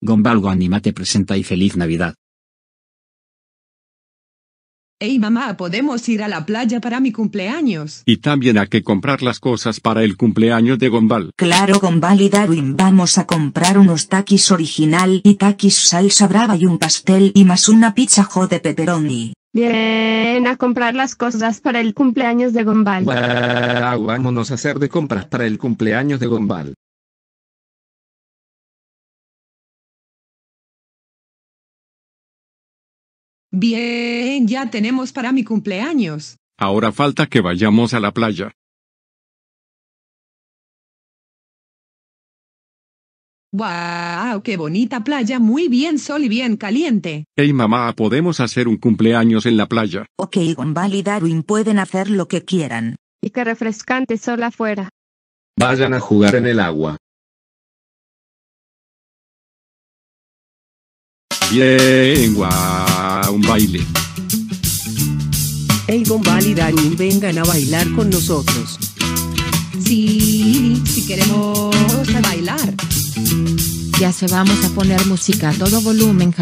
Gombalgo Anima te presenta y feliz Navidad. Hey mamá, podemos ir a la playa para mi cumpleaños. Y también hay que comprar las cosas para el cumpleaños de Gombal. Claro, Gombal y Darwin, vamos a comprar unos taquis original y taquis salsa brava y un pastel y más una pizza de pepperoni. Bien, a comprar las cosas para el cumpleaños de Gombal. vámonos a hacer de compras para el cumpleaños de Gombal. Bien, ya tenemos para mi cumpleaños. Ahora falta que vayamos a la playa. ¡Wow! ¡Qué bonita playa! Muy bien sol y bien caliente. ¡Ey mamá, podemos hacer un cumpleaños en la playa. Ok, Gonval y Darwin pueden hacer lo que quieran. Y qué refrescante sol afuera. Vayan a jugar en el agua. Bien, un baile. Hey, Bombal y Dani, vengan a bailar con nosotros. Sí, si queremos bailar. Ya se vamos a poner música a todo volumen.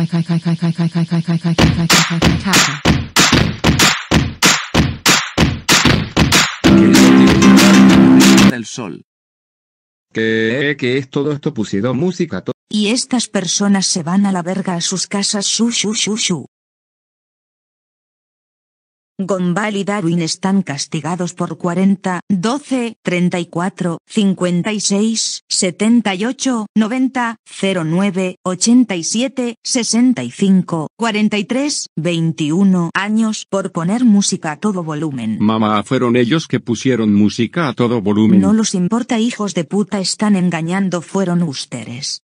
El sol. ¿Qué, es todo esto? pusido? música. Y estas personas se van a la verga a sus casas shu shu shu shu. y Darwin están castigados por 40, 12, 34, 56, 78, 90, 09, 87, 65, 43, 21 años por poner música a todo volumen. Mamá, fueron ellos que pusieron música a todo volumen. No los importa, hijos de puta, están engañando, fueron ustedes.